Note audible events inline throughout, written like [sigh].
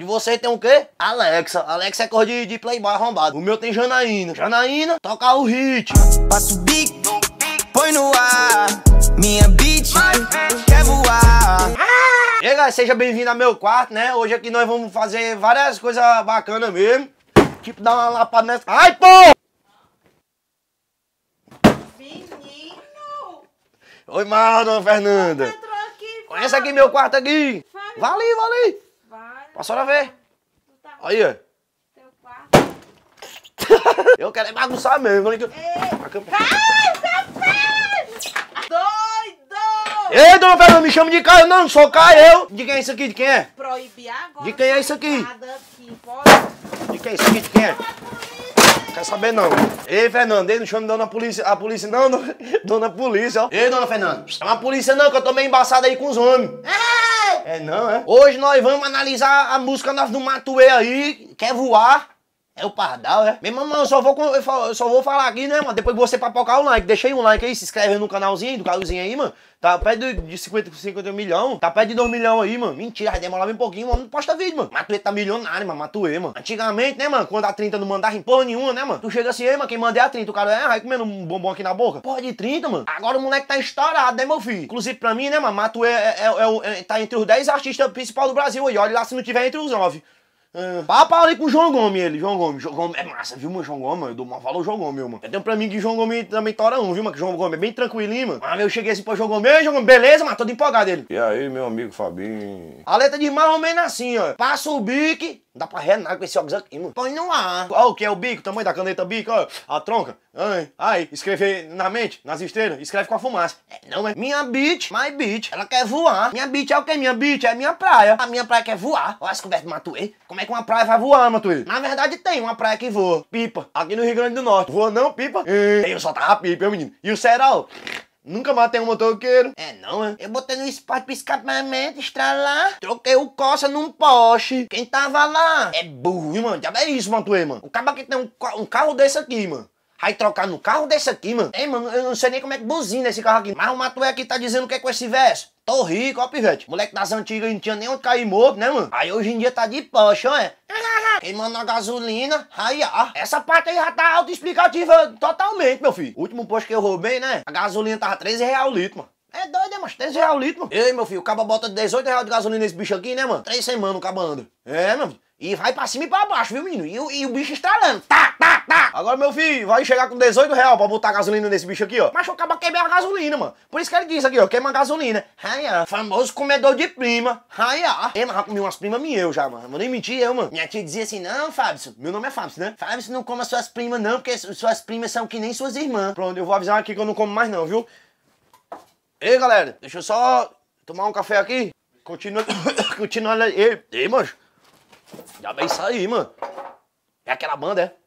De você tem o quê? Alexa. Alexa é cor de, de playboy arrombado. O meu tem Janaína. Janaína, toca o hit. Passa o bico, põe no ar. Minha beat quer voar. E aí, galera, seja bem-vindo ao meu quarto, né? Hoje aqui nós vamos fazer várias coisas bacanas mesmo. Tipo, dar uma lapada nessa... Ai, pô! Oi, Mano, Fernanda. aqui, Conhece aqui meu quarto aqui. Vale, vale. Pra a ver. Tá Aí, ó. [laughs] eu quero é bagunçar mesmo. campanha Ai, safado! Doido! Ei, dona Fernanda, me chama de Caio não, sou Caio. De quem é isso aqui? De quem é? Proibir agora. De quem é isso aqui? De quem é isso aqui? De quem é? quer saber não. Ei, Fernando, ei, não chama dona polícia. A polícia não, [laughs] dona polícia, ó. Ei, dona Fernanda. Chama a polícia não, que eu tô meio aí com os homens. Ah! É não, é? Hoje nós vamos analisar a música nova do Matuê aí, Quer Voar. É o Pardal, é? Meu irmão, eu só vou, eu só vou falar aqui, né, mano? Depois você papocar o like. Deixa aí um like aí, se inscreve no canalzinho do Carlozinho aí, mano. Tá perto de 50, 50 milhão. Tá perto de 2 milhões aí, mano. Mentira, vai demorar bem pouquinho, mano. Não posta vídeo, mano. Matuê tá milionário, mano. Matuê, mano. Antigamente, né, mano? Quando a 30 não mandava em porra nenhuma, né, mano? Tu chega assim, mano, quem mandei é a 30, o cara é, vai comendo um bombom aqui na boca. Porra de 30, mano. Agora o moleque tá estourado, né, meu filho? Inclusive pra mim, né, mano? Matuê é é, é, é, é, tá entre os 10 artistas principais do Brasil aí. Olha lá se não tiver entre os 9. É. Pá, ali com o João Gomes, ele. João Gomes. João Gomes é massa, viu, mano? João Gomes, Eu dou uma valor ao João Gomes, mano. Eu tenho pra mim que o João Gomes também tora um, viu, mano? Que o João Gomes é bem tranquilinho, mano. Ah, eu cheguei assim pro João Gomes. Ei, João Gomes, beleza, mano? Todo empolgado ele. E aí, meu amigo Fabinho? A letra de mais ou menos assim, ó. Passa o bique, não dá pra renar com esse óculos aqui, mano. Põe no ar. Olha o que é o bico, o tamanho da caneta bico, ó. A tronca. Ai, ai, escrever na mente, nas estrelas, escreve com a fumaça. É, não, é. Minha bitch, my bitch, ela quer voar. Minha bitch é o que? Minha bitch é minha praia. A minha praia quer voar. Olha as cobertas do Matuê. Como é que uma praia vai voar, Matuê? Na verdade tem uma praia que voa. Pipa. Aqui no Rio Grande do Norte. Voa não, pipa? E... Eu tava pipa, meu menino. E o cerol? Nunca matei um motoqueiro. É não, é? Eu botei no esporte pra escapamento, estralar. Troquei o coça num poste. Quem tava lá? É burro, viu, mano? Já é isso, mano, tu é, mano. O cara que tem um, um carro desse aqui, mano. Vai trocar no carro desse aqui, mano. Ei, mano, eu não sei nem como é que buzina esse carro aqui. Mas o Matuê aqui tá dizendo o que é com esse verso. Tô rico, ó, pivete. Moleque das antigas não tinha nem onde cair morto, né, mano? Aí hoje em dia tá de poxa, ó, é. [laughs] Queimando a gasolina, aí ó. Essa parte aí já tá autoexplicativa totalmente, meu filho. último posto que eu roubei, né? A gasolina tava 13 reais o litro, mano. É doido, né, mas 13 reais o litro, mano. Ei, meu filho, o cabo bota 18 reais de gasolina nesse bicho aqui, né, mano? Três semanas o cabo anda. É, meu filho. E vai pra cima e pra baixo, viu, menino? E, e o bicho estralando, tá? tá. Agora, meu filho, vai chegar com 18 reais pra botar gasolina nesse bicho aqui, ó. Mas eu cara queimando a gasolina, mano. Por isso que ele diz aqui, ó, queima a gasolina. ó famoso comedor de prima. Raia. Eu já comi umas primas minhas, eu já, mano. Vou nem mentir, eu, mano. Minha tia dizia assim, não, Fábio, meu nome é Fábio, né? Fábio, não coma suas primas, não, porque suas primas são que nem suas irmãs. Pronto, eu vou avisar aqui que eu não como mais, não, viu? Ei, galera, deixa eu só tomar um café aqui. Continua, [coughs] continua, ei, ei, mano. Já bem isso aí, mano. É aquela banda, é?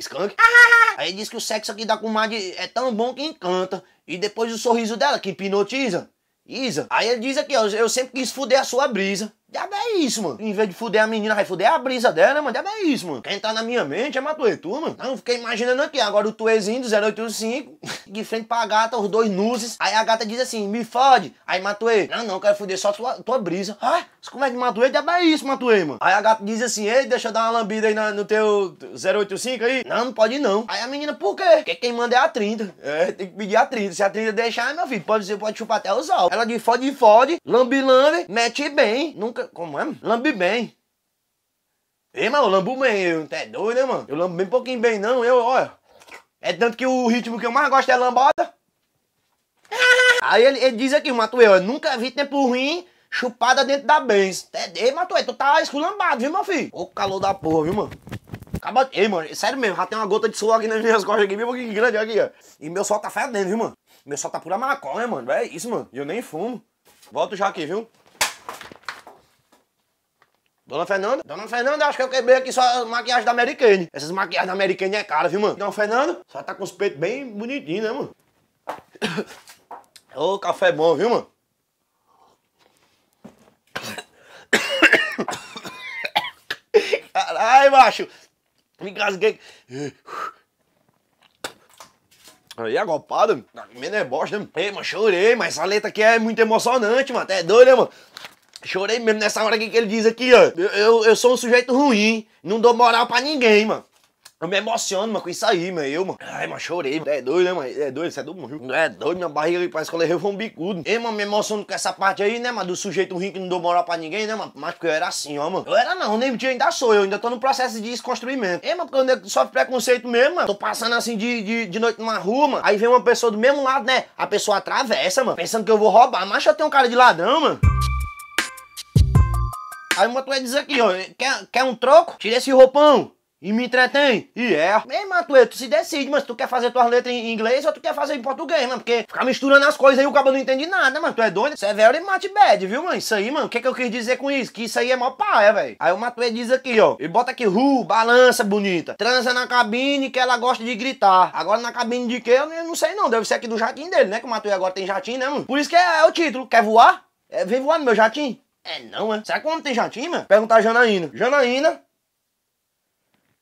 Skunk. Ah! Aí diz que o sexo aqui da comadre é tão bom que encanta. E depois o sorriso dela que hipnotiza. Isa. Aí ele diz aqui, ó, eu sempre quis fuder a sua brisa. Diabo é isso, mano. Em vez de fuder a menina, vai fuder a brisa dela, mano. Diabo é isso, mano. Quem tá na minha mente é Matuetu, mano. Não, fiquei imaginando aqui. Agora o Tuezinho do 085, [laughs] de frente pra gata, os dois nuzes. Aí a gata diz assim, me fode. Aí Matue, não, não, quero fuder só tua, tua brisa. Ah, como é que Matue? Diabo é isso, Matue, mano. Aí a gata diz assim, ei, deixa eu dar uma lambida aí na, no teu 085 aí. Não, não pode não. Aí a menina, por quê? Porque quem manda é a 30. É, tem que pedir a 30. Se a 30 deixar, meu filho, pode, você pode chupar até os olhos. Ela diz, fode, fode, lambe, lambe, mete bem. Nunca como é? Lambe bem. Ei, mano, eu lambo bem, eu é doido, né, mano? Eu lambo bem pouquinho bem, não, eu, olha. É tanto que o ritmo que eu mais gosto é lambada. Aí ele, ele diz aqui, Matuel, eu nunca vi tempo ruim chupada dentro da benz. Ei, é Matuel, tu tá esculambado, viu, meu filho? Ô, calor da porra, viu, mano? Acaba... Ei, mano, é sério mesmo, já tem uma gota de suor aqui nas minhas costas aqui, viu? que grande aqui, ó. E meu sol tá fedendo, viu, mano? Meu sol tá pura maconha, mano, é isso, mano. E eu nem fumo. Volto já aqui, viu? Dona Fernanda? Dona Fernanda, acho que eu quebrei aqui só maquiagem da Mary Kane. Essas maquiagens da Mary Kane é cara, viu, mano? Dona Fernanda, só tá com os peitos bem bonitinhos, né, mano? Ô, café bom, viu, mano? Caralho, macho! Me engasguei. Aí, agopado. tá é bosta, né? Ei, mano, chorei, mas essa letra aqui é muito emocionante, mano. Até é doido, né, mano? Chorei mesmo nessa hora que ele diz aqui, ó. Eu, eu, eu sou um sujeito ruim, não dou moral pra ninguém, mano. Eu me emociono, mano, com isso aí, mano. Eu, mano. Ai, mano, chorei, mano. É doido, né, mano? É doido, você é do morro. É doido, minha barriga ali parece que eu levei um bicudo. Ei, mano, me emociono com essa parte aí, né, mano? Do sujeito ruim que não dou moral pra ninguém, né, mano? Mas porque eu era assim, ó, mano. Eu era não, nem dia ainda sou, eu ainda tô no processo de desconstruimento. Ei, mano, porque eu sofro preconceito mesmo, mano. Tô passando assim de, de, de noite numa rua, mano. Aí vem uma pessoa do mesmo lado, né? A pessoa atravessa, mano. Pensando que eu vou roubar. Mas eu tenho um cara de ladrão, mano. Aí o Matuê diz aqui, ó, quer, quer um troco? Tira esse roupão e me entretém. E é. Ei, Matuê, tu se decide, mas tu quer fazer tuas letras em inglês ou tu quer fazer em português, mano? Porque ficar misturando as coisas aí o cabo não entende nada, mano. Tu é doido? Você e mate bad, viu, mano? Isso aí, mano, o que, que eu quis dizer com isso? Que isso aí é mó paia, velho. Aí o Matuê diz aqui, ó. E bota aqui, ru, balança bonita. Transa na cabine que ela gosta de gritar. Agora na cabine de quê? Eu não sei não. Deve ser aqui do jatinho dele, né? Que o Matuê agora tem jatinho, né, mano? Por isso que é, é o título. Quer voar? É, vem voar no meu jatinho. É não, é? Será que o homem tem jatinho, mano? Perguntar a Janaína. Janaína.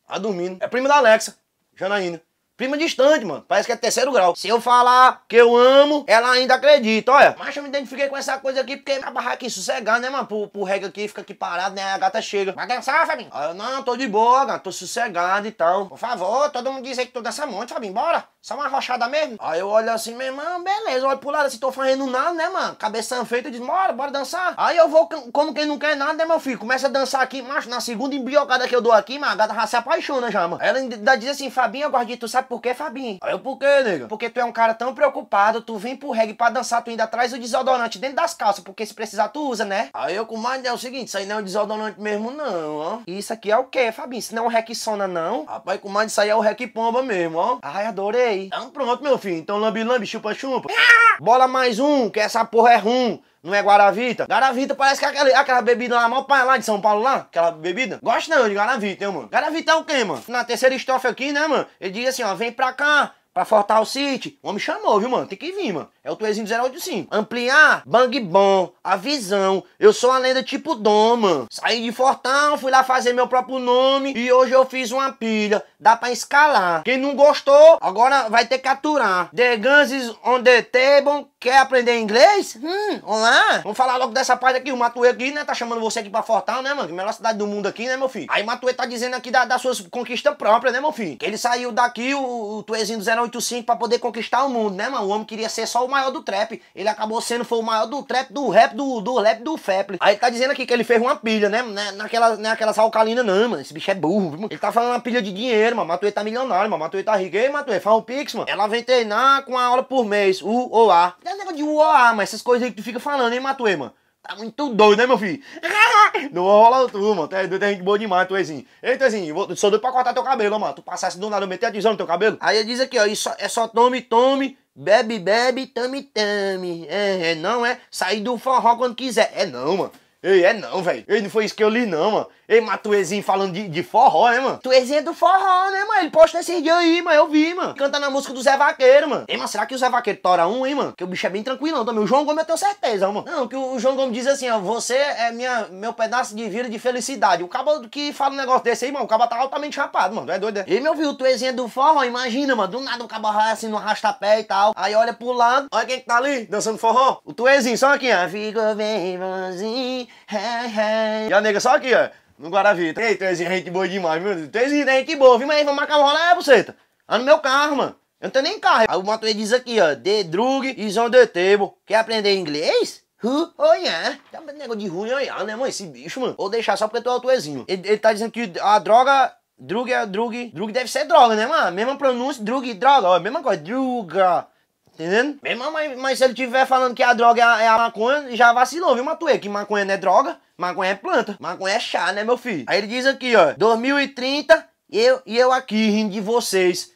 Tá dormindo. É primo da Alexa. Janaína. Prima distante, mano. Parece que é terceiro grau. Se eu falar que eu amo, ela ainda acredita, olha. Mas eu me identifiquei com essa coisa aqui, porque a barraca aqui sossegada, né, mano? Pro, pro rega aqui, fica aqui parado, né? A gata chega. Vai dançar, Fabinho? Aí eu, não, tô de boa, gata. Tô sossegado e tal. Por favor, todo mundo diz aí que tu dança muito, Fabinho. Bora. Só uma rochada mesmo. Aí eu olho assim, meu irmão, beleza. Olha pro lado, se assim, tô fazendo nada, né, mano? Cabeça feita, diz, bora, bora dançar. Aí eu vou, como quem não quer nada, né, meu filho? Começa a dançar aqui, macho. Na segunda embriocada que eu dou aqui, mano, a gata já se apaixona já, mano. Ela ainda diz assim, Fabinho, eu gosto de tu, sabe? sabe por quê, Fabinho? eu por quê, nega? Porque tu é um cara tão preocupado, tu vem pro reggae pra dançar, tu ainda traz o desodorante dentro das calças, porque se precisar tu usa, né? Aí eu com mais é o seguinte, isso aí não é um desodorante mesmo não, ó. Isso aqui é o quê, Fabinho? Isso não é um rexona não? Rapaz, com mais isso aí é o rexpomba mesmo, ó. Ai, adorei. Então pronto, meu filho. Então lambi lambi, chupa chupa. Ah! Bola mais um, que essa porra é rum. Não é Guaravita? Guaravita parece que é aquela, aquela bebida lá, mal pai lá de São Paulo lá. Aquela bebida. Gosto não de Guaravita, hein, mano. Guaravita é o quê, mano? Na terceira estrofe aqui, né, mano? Ele diz assim, ó, vem pra cá, pra Fortal City. O homem chamou, viu, mano? Tem que vir, mano. É o Tuezinho do 085. Ampliar, bang bom, a visão. Eu sou a lenda tipo Doma. Saí de Fortão, fui lá fazer meu próprio nome e hoje eu fiz uma pilha. Dá pra escalar. Quem não gostou, agora vai ter que aturar. The Guns is on the table. Quer aprender inglês? Hum, olá. Vamos falar logo dessa parte aqui. O Matue aqui, né? Tá chamando você aqui pra Fortão, né, mano? Que melhor cidade do mundo aqui, né, meu filho? Aí o Matue tá dizendo aqui da, das suas conquistas próprias, né, meu filho? Que ele saiu daqui, o, o Tuezinho do 085, pra poder conquistar o mundo, né, mano? O homem queria ser só o maior do trap. Ele acabou sendo, foi o maior do trap, do rap, do, do rap, do Feple. Aí ele tá dizendo aqui que ele fez uma pilha, né? né naquela, naquelas alcalinas, não, mano. Esse bicho é burro. Mano. Ele tá falando uma pilha de dinheiro, mano. Matuê tá milionário, mano. Matuê tá rico. Ei, Matuê, faz um pix, mano. Ela vem treinar com uma aula por mês. U, O, A. É negócio de U, A, mas essas coisas aí que tu fica falando, hein, Matuê, mano. Tá muito doido, né, meu filho? [laughs] [laughs] Não rolar tu, mano. Tu é, tu é gente boa demais, tuézinho, Ei, tu é sou doido pra cortar teu cabelo, ó, mano. Tu passasse assim do nada, eu meti a tisão no teu cabelo. Aí ele diz aqui, ó, isso é só tome, tome. Bebe, bebe, tame, tame. É, é, não, é. Sair do forró quando quiser. É não, mano. Ei, é não, velho. Ei, não foi isso que eu li, não, mano. Ei, mas Tuezinho falando de, de forró, hein, né, mano? Tuezinho é do forró, né, mano? Ele posta esses dias aí, mano. Eu vi, mano. Canta na música do Zé Vaqueiro, mano. Ei, mas será que o Zé Vaqueiro tora um, hein, mano? Que o bicho é bem tranquilão também. O João Gomes eu tenho certeza, mano. Não, que o João Gomes diz assim, ó. Você é minha, meu pedaço de vida de felicidade. O cabo que fala um negócio desse aí, mano, o cabo tá altamente chapado, mano. É doido, é? Né? Ei, meu viu, Tuezinho é do forró, imagina, mano. Do nada o cabo raia assim no arrasta-pé e tal. Aí olha pro lado, olha quem que tá ali, dançando forró. O Tuezinho, só aqui, ó. Ficou bem bonzinho. Hey, E a nega só aqui, ó, no Guaravita. Ei, tu gente boa demais, viu? Tu és gente boa, viu? Mas aí, vamos marcar um rolê, é, buceta. Ah, no meu carro, mano. Eu não tenho nem carro. Aí o Matuê diz aqui, ó, The Drug is on the table. Quer aprender inglês? Huh? Oh, yeah. Tá um negócio de ruim, olha, né, mano? Esse bicho, mano. Vou deixar só porque tu é o tuezinho. Ele, ele tá dizendo que a droga Drug é drug. Drug deve ser droga, né, mano? Mesma pronúncia, drug, droga. Ó, mesma coisa, druga. Entendendo? Mesmo, mas, mas se ele tiver falando que a droga é a, é a maconha, já vacilou, viu, Matuê? Que maconha não é droga, maconha é planta. Maconha é chá, né, meu filho? Aí ele diz aqui, ó. 2030, eu e eu aqui rindo de vocês.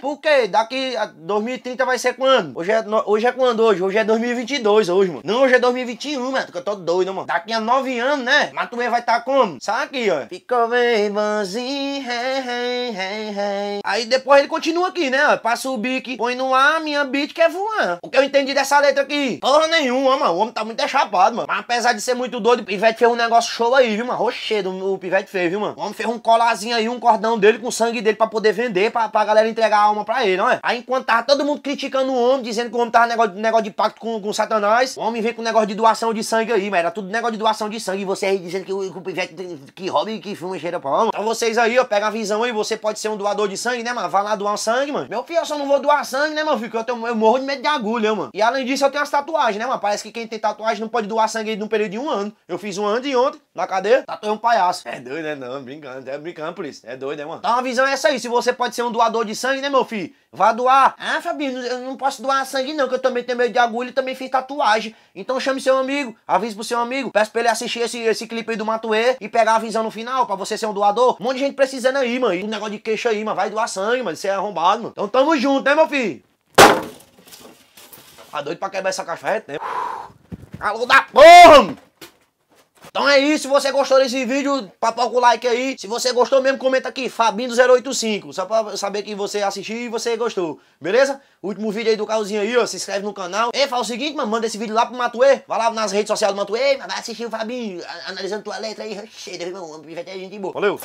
Porque daqui a 2030 vai ser quando? Hoje é, hoje é quando hoje? Hoje é 2022 hoje, mano. Não, hoje é 2021, mano. Que eu tô doido, mano. Daqui a 9 anos, né? Matuê vai tá como? Sabe aqui, ó. Ficou bem bonzinho, hein hein hein Aí depois ele continua aqui, né? Ó. Passa o bique, põe no ar, minha beat quer voar. O que eu entendi dessa letra aqui? Porra nenhuma, mano. O homem tá muito achapado, mano. Mas apesar de ser muito doido, o Pivete fez um negócio show aí, viu, mano? Rochedo o Pivete fez, viu, mano? O homem fez um colazinho aí, um cordão dele com sangue dele pra poder vender, pra, pra galera entregar alma pra ele, não é? Aí enquanto tava todo mundo criticando o homem, dizendo que o homem tava negócio, negócio de pacto com, com Satanás, o homem vem com negócio de doação de sangue aí, mas era tudo negócio de doação de sangue, e você aí dizendo que o, que pivete que rouba e que fuma cheira pra alma. Então vocês aí, ó, pega a visão aí, você pode ser um doador de sangue, né, mano? Vai lá doar sangue, mano. Meu filho, eu só não vou doar sangue, né, mano? Porque eu, tenho, eu morro de medo de agulha, mano. E além disso, eu tenho as tatuagens, né, mano? Parece que quem tem tatuagem não pode doar sangue num período de um ano. Eu fiz um ano de ontem, na cadeia, tatuei um palhaço. É doido, né, não? Brincando, é brincando por isso. É doido, né, mano? Então a visão é essa aí, se você pode ser um doador de sangue, né, meu meu filho. Vá doar. Ah, Fabinho, eu não posso doar sangue não, que eu também tenho medo de agulha e também fiz tatuagem. Então chame seu amigo, avise pro seu amigo. Peço pra ele assistir esse, esse clipe aí do Matuê e pegar a visão no final pra você ser um doador. Um monte de gente precisando aí, mano. Um negócio de queixa aí, mano. Vai doar sangue, mano. Você é arrombado, mano. Então tamo junto, né, meu filho? Tá doido pra quebrar essa café, né? Alô da porra, mano. Então é isso, se você gostou desse vídeo, papoca o like aí. Se você gostou mesmo, comenta aqui, Fabinho085, só pra saber que você assistiu e você gostou, beleza? Último vídeo aí do Carlzinho aí, ó, se inscreve no canal. E fala o seguinte, mano, manda esse vídeo lá pro Matuê, vai lá nas redes sociais do Matuê, vai assistir o Fabinho, analisando tua letra aí, cheio de gente boa. Valeu!